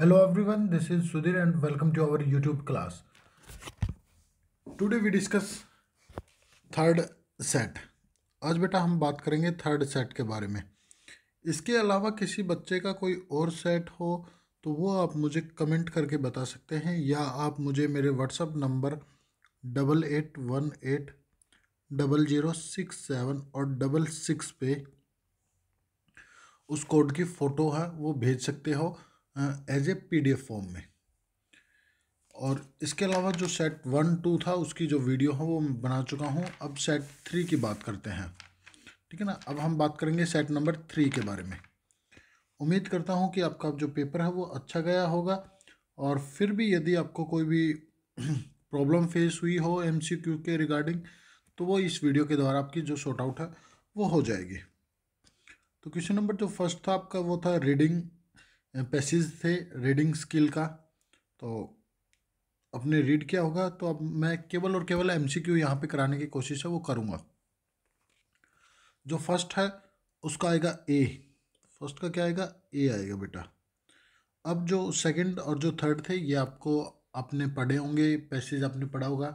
hello everyone this is sudhir and welcome to our youtube class today we discuss third set आज बेटा हम बात करेंगे third set के बारे में इसके अलावा किसी बच्चे का कोई और सेट हो तो वो आप मुझे कमेंट करके बता सकते हैं या आप मुझे मेरे WhatsApp number double eight one eight double zero six seven और डबल सिक्स पे उस कोड की फ़ोटो है वो भेज सकते हो एज ए पी फॉर्म में और इसके अलावा जो सेट वन टू था उसकी जो वीडियो है वो बना चुका हूँ अब सेट थ्री की बात करते हैं ठीक है ना अब हम बात करेंगे सेट नंबर थ्री के बारे में उम्मीद करता हूँ कि आपका जो पेपर है वो अच्छा गया होगा और फिर भी यदि आपको कोई भी प्रॉब्लम फेस हुई हो एम के रिगार्डिंग तो वो इस वीडियो के द्वारा आपकी जो शॉर्ट आउट है वो हो जाएगी तो क्वेश्चन नंबर जो फर्स्ट था आपका वो था रीडिंग पैसेज थे रीडिंग स्किल का तो अपने रीड क्या होगा तो अब मैं केवल और केवल एम सी क्यू यहाँ पर कराने की कोशिश है वो करूँगा जो फर्स्ट है उसका आएगा ए फर्स्ट का क्या आएगा ए आएगा बेटा अब जो सेकंड और जो थर्ड थे ये आपको आपने पढ़े होंगे पैसेज आपने पढ़ा होगा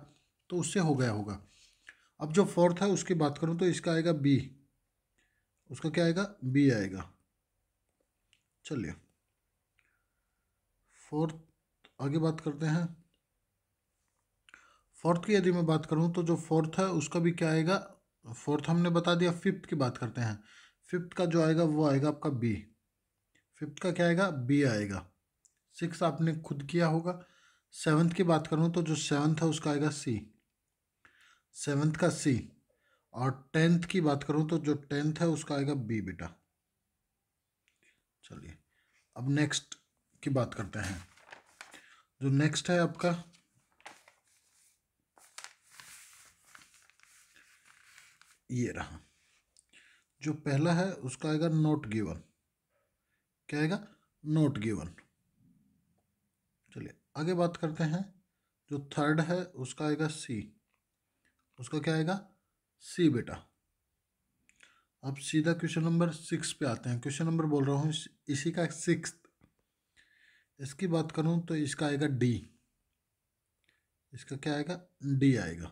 तो उससे हो गया होगा अब जो फोर्थ है उसकी बात करूँ तो इसका आएगा बी उसका क्या आएगा बी आएगा चलिए फोर्थ आगे बात करते हैं फोर्थ की यदि मैं बात करूँ तो जो फोर्थ है उसका भी क्या आएगा फोर्थ हमने बता दिया फिफ्थ की बात करते हैं फिफ्थ का जो आएगा वो आएगा आपका बी फिफ्थ का क्या आएगा बी आएगा सिक्स आपने खुद किया होगा सेवन्थ की बात करूँ तो जो सेवन्थ है उसका आएगा सी सेवन्थ का सी और टेंथ की बात करूँ तो जो टेंथ है उसका आएगा बी बेटा चलिए अब नेक्स्ट की बात करते हैं जो नेक्स्ट है आपका ये रहा जो पहला है उसका आएगा नोट गिवन क्या आएगा नोट गिवन चलिए आगे बात करते हैं जो थर्ड है उसका आएगा सी उसका क्या आएगा सी बेटा अब सीधा क्वेश्चन नंबर सिक्स पे आते हैं क्वेश्चन नंबर बोल रहा हूँ इसी का सिक्स इसकी बात करूँ तो इसका आएगा डी इसका क्या आएगा डी आएगा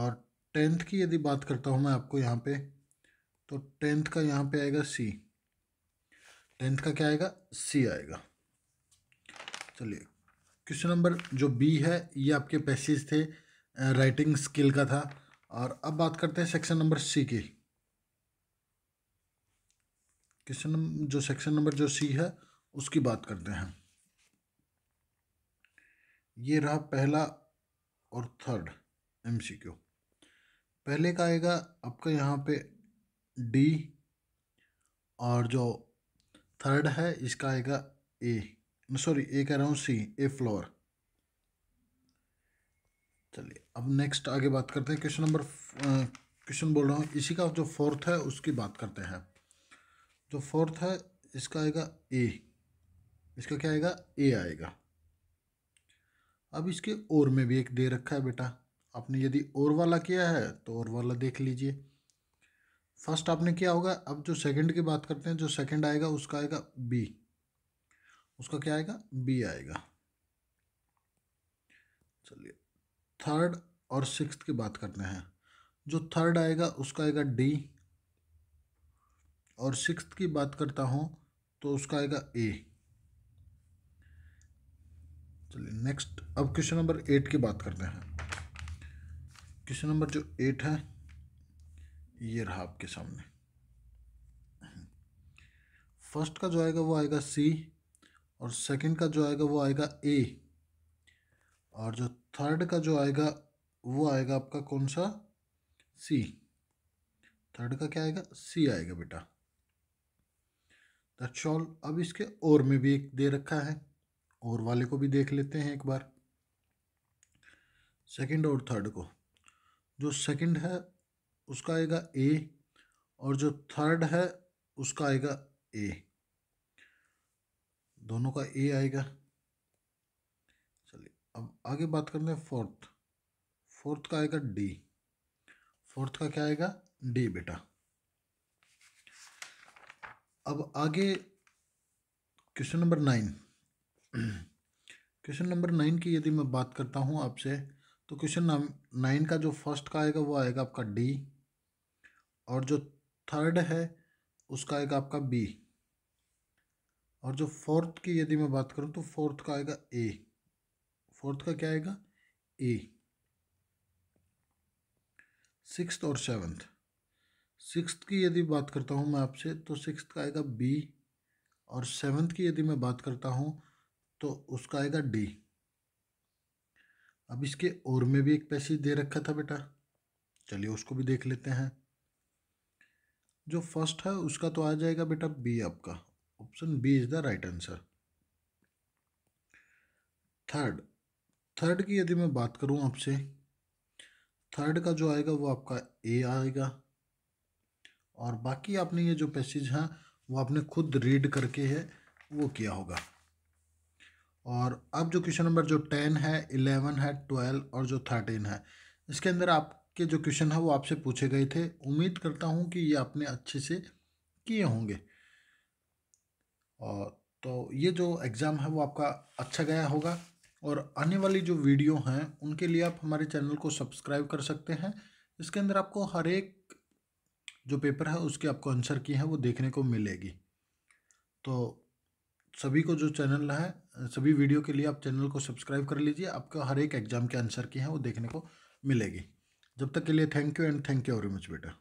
और टेंथ की यदि बात करता हूँ मैं आपको यहाँ पे तो टेंथ का यहाँ पे आएगा सी टेंथ का क्या आएगा सी आएगा चलिए क्वेश्चन नंबर जो बी है ये आपके पैसेज थे राइटिंग स्किल का था और अब बात करते हैं सेक्शन नंबर सी की क्वेश्चन जो सेक्शन नंबर जो सी है उसकी बात करते हैं ये रहा पहला और थर्ड क्यू पहले का आएगा आपका यहाँ पे डी और जो थर्ड है इसका आएगा ए सॉरी ए कह रहा हूँ सी ए फ्लोर चलिए अब नेक्स्ट आगे बात करते हैं क्वेश्चन नंबर क्वेश्चन बोल रहा हूँ इसी का जो फोर्थ है उसकी बात करते हैं जो फोर्थ है इसका आएगा ए इसका क्या आएगा ए आएगा अब इसके और में भी एक दे रखा है बेटा आपने यदि और वाला किया है तो और वाला देख लीजिए फर्स्ट आपने किया होगा अब जो सेकंड की बात करते हैं जो सेकंड आएगा उसका आएगा बी उसका क्या आएगा बी आएगा चलिए थर्ड और सिक्स की बात करते हैं जो थर्ड आएगा उसका आएगा डी और सिक्स की बात करता हूँ तो उसका आएगा ए चलिए नेक्स्ट अब क्वेश्चन नंबर एट की बात करते हैं क्वेश्चन नंबर जो एट है ये रहा आपके सामने फर्स्ट का जो आएगा वो आएगा सी और सेकंड का जो आएगा वो आएगा ए और जो थर्ड का जो आएगा वो आएगा आपका कौन सा सी थर्ड का क्या आएगा सी आएगा बेटा दैट्स अब इसके और में भी एक दे रखा है और वाले को भी देख लेते हैं एक बार सेकंड और थर्ड को जो सेकंड है उसका आएगा ए और जो थर्ड है उसका आएगा ए दोनों का ए आएगा चलिए अब आगे बात करते हैं फोर्थ फोर्थ का आएगा डी फोर्थ का क्या आएगा डी बेटा अब आगे question number nine question number nine की यदि मैं बात करता हूँ आपसे तो क्वेश्चन नाइन का जो फर्स्ट का आएगा वो आएगा आपका डी और जो थर्ड है उसका आएगा आपका बी और जो फोर्थ की यदि मैं बात करूँ तो फोर्थ का आएगा ए फोर्थ का क्या आएगा ए सिक्स और सेवन्थ सिक्स की यदि बात करता हूँ मैं आपसे तो सिक्स का आएगा बी और सेवन्थ की यदि मैं बात करता हूँ तो उसका आएगा डी अब इसके और में भी एक पैसेज दे रखा था बेटा चलिए उसको भी देख लेते हैं जो फर्स्ट है उसका तो आ जाएगा बेटा बी आपका option B is the right answer third third की यदि मैं बात करूं आपसे थर्ड का जो आएगा वो आपका ए आएगा और बाकी आपने ये जो पैसेज हैं वो आपने खुद रीड करके है वो किया होगा और अब जो क्वेश्चन नंबर जो टेन है इलेवन है ट्वेल्व और जो थर्टीन है इसके अंदर आपके जो क्वेश्चन है वो आपसे पूछे गए थे उम्मीद करता हूँ कि ये आपने अच्छे से किए होंगे और तो ये जो एग्ज़ाम है वो आपका अच्छा गया होगा और आने वाली जो वीडियो हैं उनके लिए आप हमारे चैनल को सब्सक्राइब कर सकते हैं इसके अंदर आपको हर एक जो पेपर है उसके आपको आंसर की है वो देखने को मिलेगी तो सभी को जो चैनल है सभी वीडियो के लिए आप चैनल को सब्सक्राइब कर लीजिए आपको हर एक एग्जाम के आंसर की हैं वो देखने को मिलेगी जब तक के लिए thank you and thank you very much बेटा